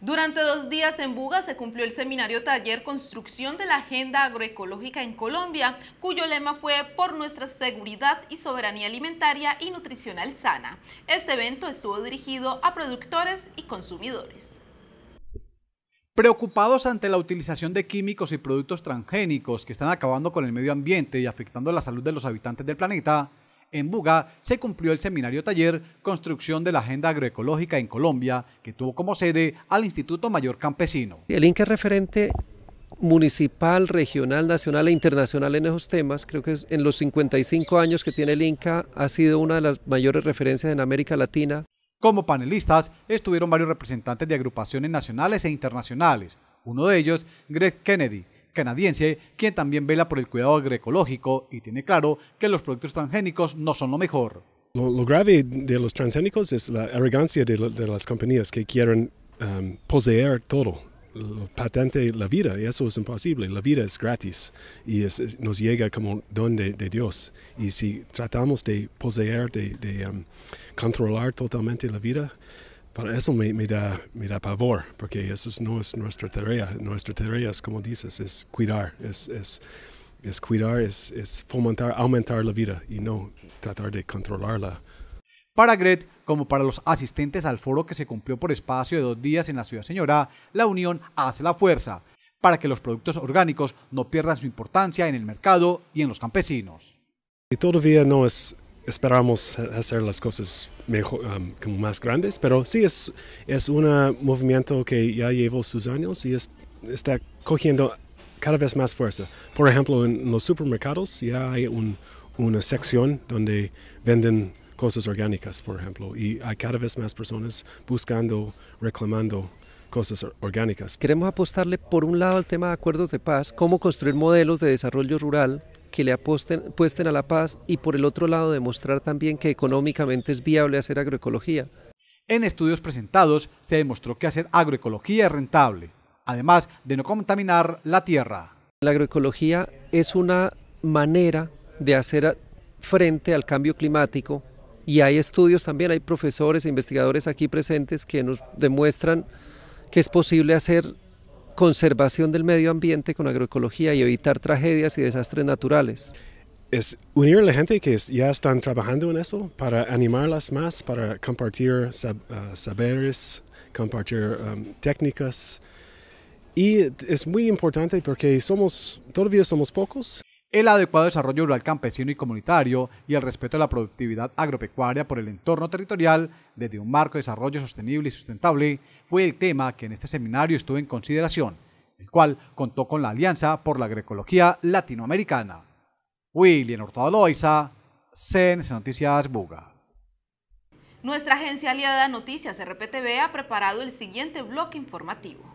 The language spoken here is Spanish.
Durante dos días en Buga se cumplió el seminario taller Construcción de la Agenda Agroecológica en Colombia, cuyo lema fue Por nuestra seguridad y soberanía alimentaria y nutricional sana. Este evento estuvo dirigido a productores y consumidores. Preocupados ante la utilización de químicos y productos transgénicos que están acabando con el medio ambiente y afectando la salud de los habitantes del planeta, en Buga se cumplió el seminario taller Construcción de la Agenda Agroecológica en Colombia, que tuvo como sede al Instituto Mayor Campesino. El INCA es referente municipal, regional, nacional e internacional en esos temas. Creo que en los 55 años que tiene el INCA ha sido una de las mayores referencias en América Latina. Como panelistas estuvieron varios representantes de agrupaciones nacionales e internacionales, uno de ellos Greg Kennedy, canadiense, quien también vela por el cuidado agroecológico y tiene claro que los productos transgénicos no son lo mejor. Lo, grave de los transgénicos es la arrogancia de, las compañías que quieren um, poseer todo, patente la vida y eso es imposible. La vida es gratis y nos llega como don de, Dios. Y si tratamos de poseer, de, um, controlar totalmente la vida, para eso me, da, me pavor, porque eso no es nuestra tarea. Nuestra tarea es, como dices, es cuidar, es, es, es cuidar, es, es fomentar, aumentar la vida y no tratar de controlarla. Para Gret, como para los asistentes al foro que se cumplió por espacio de dos días en la ciudad señora, la unión hace la fuerza para que los productos orgánicos no pierdan su importancia en el mercado y en los campesinos. Y todavía no es esperamos hacer las cosas um, como más grandes, pero sí es, es un movimiento que ya llevo sus años y está cogiendo cada vez más fuerza. Por ejemplo, en los supermercados ya hay una sección donde venden cosas orgánicas, por ejemplo, y hay cada vez más personas buscando, reclamando cosas orgánicas. Queremos apostarle por un lado al tema de acuerdos de paz, cómo construir modelos de desarrollo rural que le apuesten a la paz y por el otro lado demostrar también que económicamente es viable hacer agroecología. En estudios presentados se demostró que hacer agroecología es rentable, además de no contaminar la tierra. La agroecología es una manera de hacer frente al cambio climático y hay estudios también, hay profesores e investigadores aquí presentes que nos demuestran que es posible hacer conservación del medio ambiente con agroecología y evitar tragedias y desastres naturales. Es unir a la gente que ya están trabajando en eso para animarlas más, para compartir ah, saberes, compartir um, técnicas. Y es muy importante porque somos, todavía somos pocos el adecuado desarrollo rural campesino y comunitario y el respeto de la productividad agropecuaria por el entorno territorial desde un marco de desarrollo sostenible y sustentable fue el tema que en este seminario estuvo en consideración, el cual contó con la Alianza por la Agroecología Latinoamericana. William Hurtado Loaiza, CNC Noticias Buga. Nuestra agencia aliada Noticias RPTV ha preparado el siguiente bloque informativo.